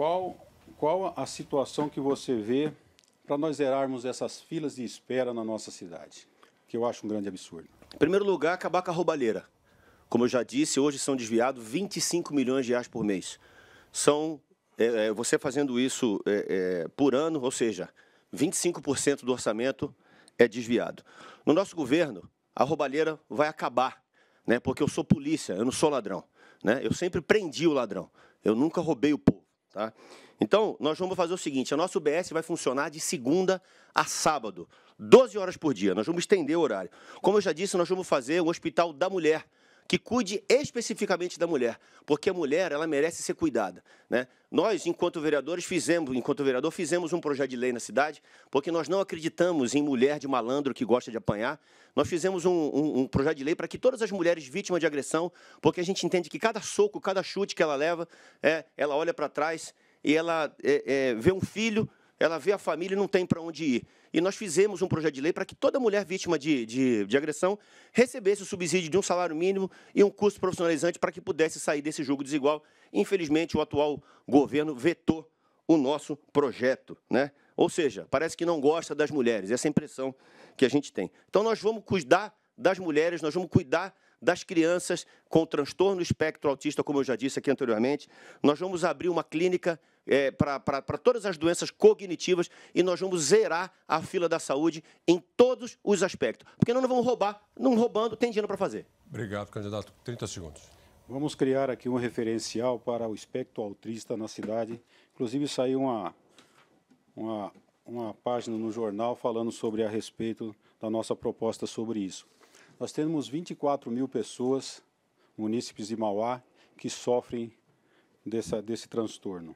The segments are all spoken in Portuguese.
Qual, qual a situação que você vê para nós zerarmos essas filas de espera na nossa cidade? Que eu acho um grande absurdo. Em primeiro lugar, acabar com a roubalheira. Como eu já disse, hoje são desviados 25 milhões de reais por mês. São é, é, você fazendo isso é, é, por ano, ou seja, 25% do orçamento é desviado. No nosso governo, a roubalheira vai acabar, né? Porque eu sou polícia, eu não sou ladrão, né? Eu sempre prendi o ladrão. Eu nunca roubei o povo. Tá? Então, nós vamos fazer o seguinte: a nossa UBS vai funcionar de segunda a sábado, 12 horas por dia. Nós vamos estender o horário. Como eu já disse, nós vamos fazer o Hospital da Mulher que cuide especificamente da mulher, porque a mulher ela merece ser cuidada. Né? Nós, enquanto vereadores, fizemos, enquanto vereador, fizemos um projeto de lei na cidade, porque nós não acreditamos em mulher de malandro que gosta de apanhar. Nós fizemos um, um, um projeto de lei para que todas as mulheres vítimas de agressão, porque a gente entende que cada soco, cada chute que ela leva, é, ela olha para trás e ela é, é, vê um filho ela vê a família e não tem para onde ir. E nós fizemos um projeto de lei para que toda mulher vítima de, de, de, agressão recebesse o subsídio de um salário mínimo e um curso profissionalizante para que pudesse sair desse jogo desigual. Infelizmente, o atual governo vetou o nosso projeto. Né? Ou seja, parece que não gosta das mulheres, essa é a impressão que a gente tem. Então, nós vamos cuidar das mulheres, nós vamos cuidar das crianças com transtorno espectro autista, como eu já disse aqui anteriormente. Nós vamos abrir uma clínica é, para todas as doenças cognitivas e nós vamos zerar a fila da saúde em todos os aspectos. Porque não, não vamos roubar, não roubando, tem dinheiro para fazer. Obrigado, candidato. 30 segundos. Vamos criar aqui um referencial para o espectro autista na cidade. Inclusive, saiu uma, uma, uma página no jornal falando sobre a respeito da nossa proposta sobre isso. Nós temos 24 mil pessoas, munícipes de Mauá, que sofrem dessa, desse transtorno.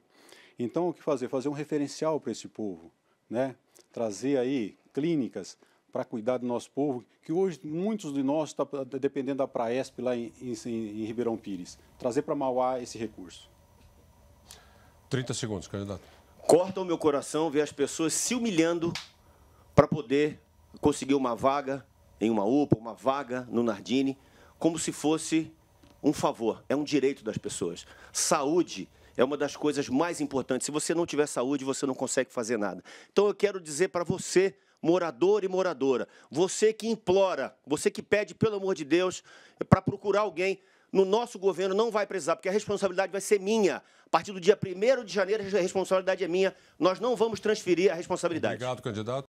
Então, o que fazer? Fazer um referencial para esse povo, né? trazer aí clínicas para cuidar do nosso povo, que hoje muitos de nós estão tá, tá dependendo da Praesp lá em, em, em Ribeirão Pires. Trazer para Mauá esse recurso. 30 segundos, candidato. Corta o meu coração ver as pessoas se humilhando para poder conseguir uma vaga, em uma UPA, uma vaga no Nardini, como se fosse um favor, é um direito das pessoas. Saúde é uma das coisas mais importantes. Se você não tiver saúde, você não consegue fazer nada. Então eu quero dizer para você, morador e moradora, você que implora, você que pede, pelo amor de Deus, para procurar alguém. No nosso governo não vai precisar, porque a responsabilidade vai ser minha. A partir do dia 1 de janeiro, a responsabilidade é minha. Nós não vamos transferir a responsabilidade. Obrigado, candidato.